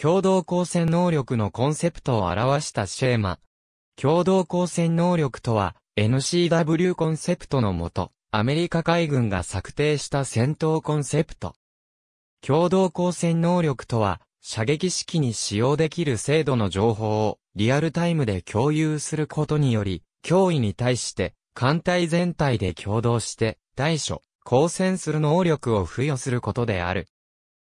共同抗戦能力のコンセプトを表したシェーマ。共同抗戦能力とは、NCW コンセプトのもと、アメリカ海軍が策定した戦闘コンセプト。共同抗戦能力とは、射撃式に使用できる精度の情報をリアルタイムで共有することにより、脅威に対して、艦隊全体で共同して、対処、抗戦する能力を付与することである。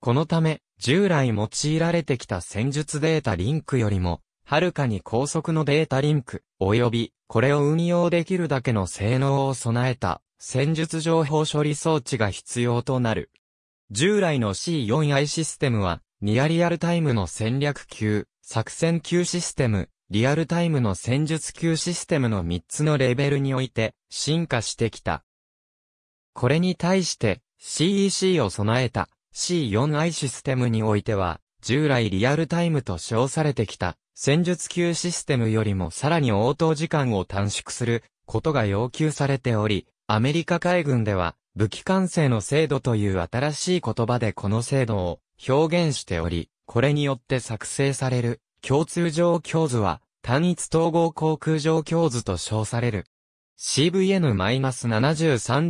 このため、従来用いられてきた戦術データリンクよりも、はるかに高速のデータリンク、及び、これを運用できるだけの性能を備えた、戦術情報処理装置が必要となる。従来の C4i システムは、ニアリアルタイムの戦略級、作戦級システム、リアルタイムの戦術級システムの3つのレベルにおいて、進化してきた。これに対して、CEC を備えた、C4i システムにおいては、従来リアルタイムと称されてきた戦術級システムよりもさらに応答時間を短縮することが要求されており、アメリカ海軍では武器管制の制度という新しい言葉でこの制度を表現しており、これによって作成される共通状況図は単一統合航空状教図と称される。CVN-73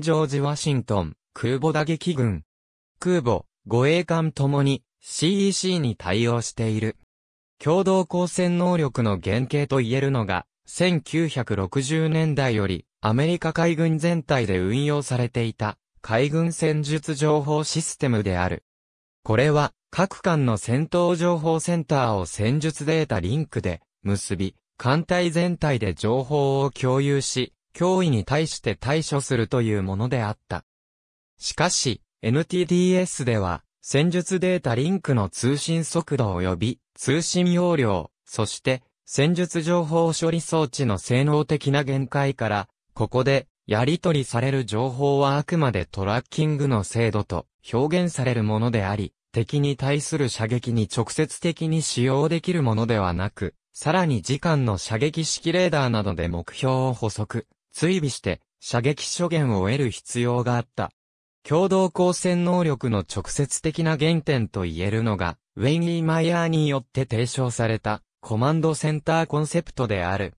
ジョージ・ワシントン空母打撃群空母護衛艦ともに CEC に対応している。共同抗戦能力の原型と言えるのが、1960年代よりアメリカ海軍全体で運用されていた海軍戦術情報システムである。これは各艦の戦闘情報センターを戦術データリンクで結び、艦隊全体で情報を共有し、脅威に対して対処するというものであった。しかし、n t d s では、戦術データリンクの通信速度及び通信容量、そして戦術情報処理装置の性能的な限界から、ここでやり取りされる情報はあくまでトラッキングの精度と表現されるものであり、敵に対する射撃に直接的に使用できるものではなく、さらに時間の射撃式レーダーなどで目標を捕捉、追尾して射撃所言を得る必要があった。共同抗戦能力の直接的な原点と言えるのが、ウェイリー・マイヤーによって提唱された、コマンドセンターコンセプトである。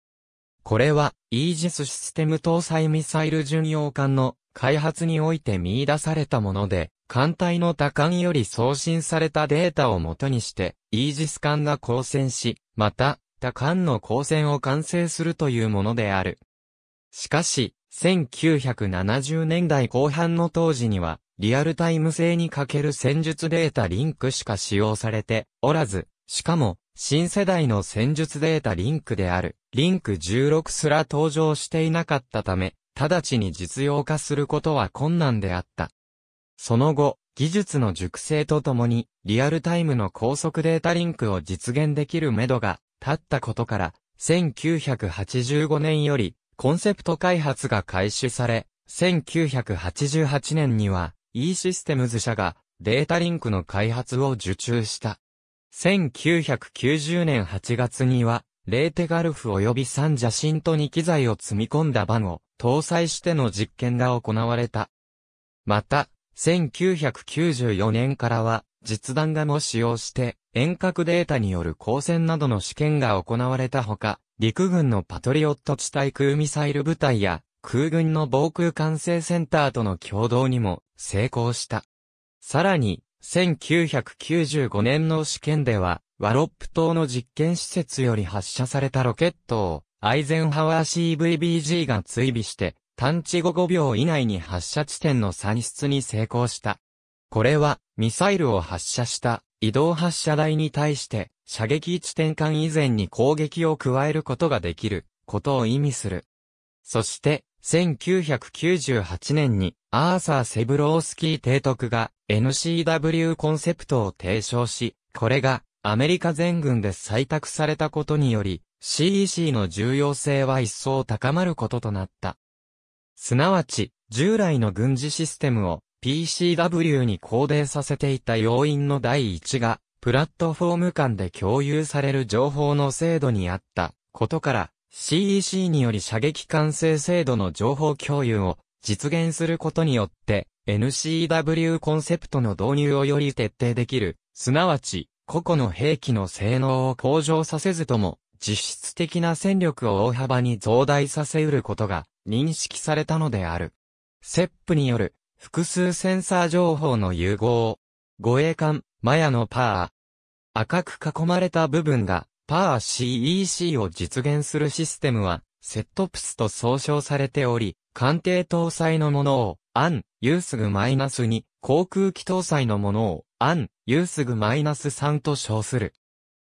これは、イージスシステム搭載ミサイル巡洋艦の開発において見出されたもので、艦隊の多艦より送信されたデータを元にして、イージス艦が交戦し、また、多艦の交戦を完成するというものである。しかし、1970年代後半の当時には、リアルタイム性に欠ける戦術データリンクしか使用されておらず、しかも、新世代の戦術データリンクである、リンク16すら登場していなかったため、直ちに実用化することは困難であった。その後、技術の熟成とともに、リアルタイムの高速データリンクを実現できるめどが立ったことから、1985年よりコンセプト開発が開始され、1988年には E システムズ社がデータリンクの開発を受注した。1990年8月には、レーテガルフ及び三ジャシントに機材を積み込んだ版を搭載しての実験が行われた。また、1994年からは実弾画も使用して遠隔データによる光線などの試験が行われたほか、陸軍のパトリオット地対空ミサイル部隊や、空軍の防空管制センターとの共同にも成功した。さらに、1995年の試験では、ワロップ島の実験施設より発射されたロケットを、アイゼンハワー CVBG が追尾して、探知後5秒以内に発射地点の算出に成功した。これは、ミサイルを発射した移動発射台に対して、射撃位置転換以前に攻撃を加えることができることを意味する。そして、1998年にアーサー・セブロースキー提督が NCW コンセプトを提唱し、これがアメリカ全軍で採択されたことにより、CEC の重要性は一層高まることとなった。すなわち、従来の軍事システムを PCW に公定させていた要因の第一が、プラットフォーム間で共有される情報の精度にあったことから、CEC により射撃管制制度の情報共有を実現することによって、NCW コンセプトの導入をより徹底できる、すなわち、個々の兵器の性能を向上させずとも、実質的な戦力を大幅に増大させうることが認識されたのである。セップによる複数センサー情報の融合。護衛艦、マヤのパー。赤く囲まれた部分が、パー CEC を実現するシステムは、セットプスと総称されており、艦艇搭載のものを、アン、ユースグマイナス2、航空機搭載のものを、アン、ユースグマイナス3と称する。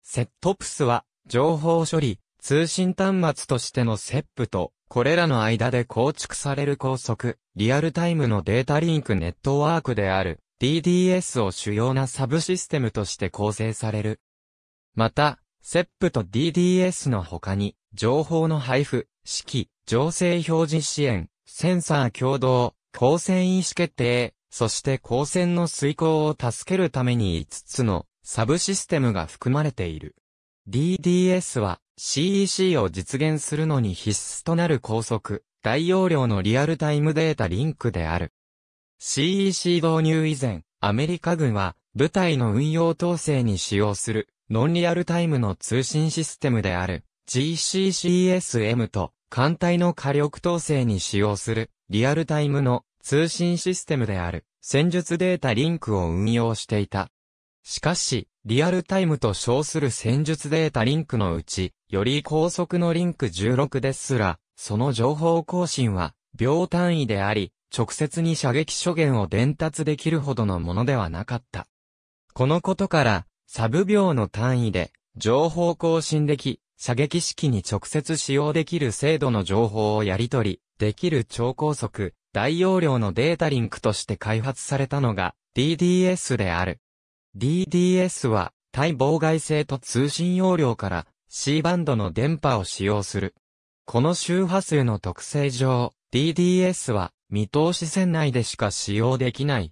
セットプスは、情報処理、通信端末としてのセップと、これらの間で構築される高速、リアルタイムのデータリンクネットワークである DDS を主要なサブシステムとして構成される。また、SEP と DDS の他に、情報の配布、指揮、情勢表示支援、センサー共同、光線意思決定、そして光線の遂行を助けるために5つのサブシステムが含まれている。DDS は CEC を実現するのに必須となる高速、大容量のリアルタイムデータリンクである。CEC 導入以前、アメリカ軍は部隊の運用統制に使用するノンリアルタイムの通信システムである GCCSM と艦隊の火力統制に使用するリアルタイムの通信システムである戦術データリンクを運用していた。しかし、リアルタイムと称する戦術データリンクのうち、より高速のリンク16ですら、その情報更新は秒単位であり、直接に射撃諸言を伝達できるほどのものではなかった。このことから、サブ秒の単位で、情報更新でき、射撃式に直接使用できる精度の情報をやり取り、できる超高速、大容量のデータリンクとして開発されたのが DDS である。DDS は、対妨害性と通信容量から C バンドの電波を使用する。この周波数の特性上、DDS は見通し線内でしか使用できない。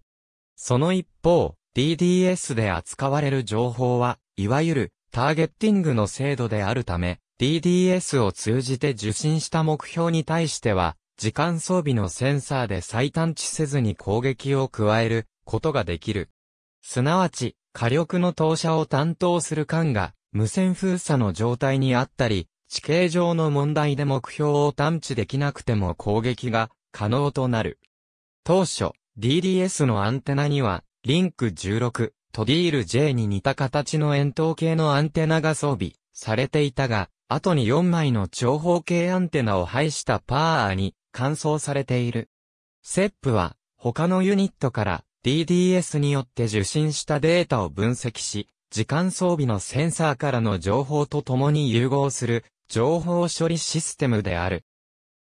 その一方、DDS で扱われる情報は、いわゆるターゲッティングの精度であるため、DDS を通じて受信した目標に対しては、時間装備のセンサーで再探知せずに攻撃を加えることができる。すなわち、火力の投射を担当する艦が、無線封鎖の状態にあったり、地形上の問題で目標を探知できなくても攻撃が可能となる。当初、DDS のアンテナには、リンク16、トディール J に似た形の円筒形のアンテナが装備されていたが、後に4枚の長方形アンテナを配したパーに換装されている。セップは、他のユニットから DDS によって受信したデータを分析し、時間装備のセンサーからの情報と共に融合する情報処理システムである。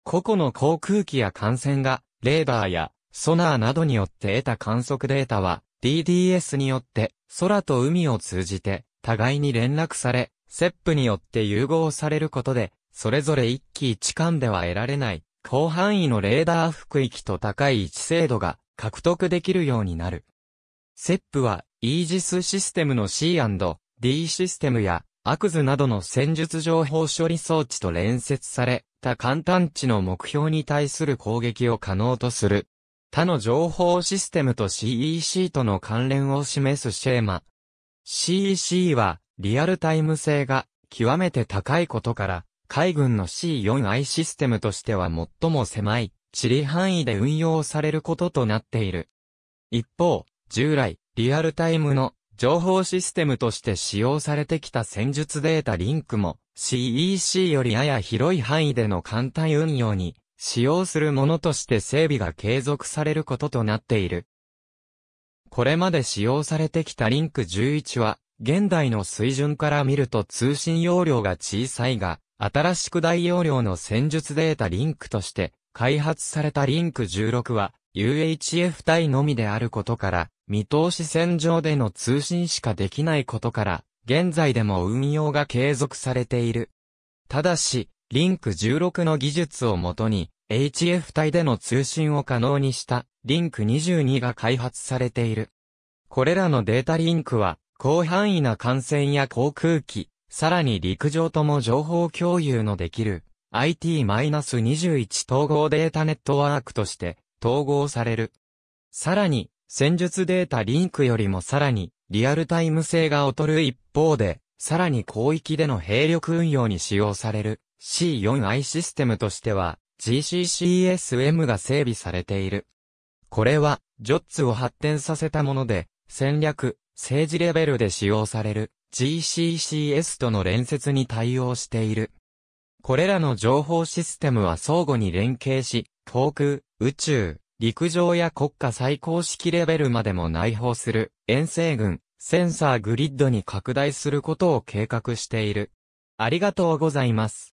個々の航空機や艦船がレーダーやソナーなどによって得た観測データは DDS によって空と海を通じて互いに連絡され、セップによって融合されることで、それぞれ一機一艦では得られない広範囲のレーダー服域と高い位置精度が獲得できるようになる。SEP は、イージスシステムの C&D システムや、アクズなどの戦術情報処理装置と連接され、他簡単値の目標に対する攻撃を可能とする。他の情報システムと CEC との関連を示すシェーマ。CEC は、リアルタイム性が極めて高いことから、海軍の C4I システムとしては最も狭い地理範囲で運用されることとなっている。一方、従来、リアルタイムの情報システムとして使用されてきた戦術データリンクも CEC よりやや広い範囲での簡単運用に使用するものとして整備が継続されることとなっている。これまで使用されてきたリンク11は現代の水準から見ると通信容量が小さいが新しく大容量の戦術データリンクとして開発されたリンク16は UHF 帯のみであることから、見通し線上での通信しかできないことから、現在でも運用が継続されている。ただし、リンク16の技術をもとに、HF 帯での通信を可能にしたリンク22が開発されている。これらのデータリンクは、広範囲な艦船や航空機、さらに陸上とも情報共有のできる IT-21 統合データネットワークとして統合される。さらに、戦術データリンクよりもさらに、リアルタイム性が劣る一方で、さらに広域での兵力運用に使用される C4i システムとしては GCCSM が整備されている。これは、ジョッツを発展させたもので、戦略、政治レベルで使用される GCCS との連接に対応している。これらの情報システムは相互に連携し、航空、宇宙、陸上や国家最高式レベルまでも内包する遠征軍、センサーグリッドに拡大することを計画している。ありがとうございます。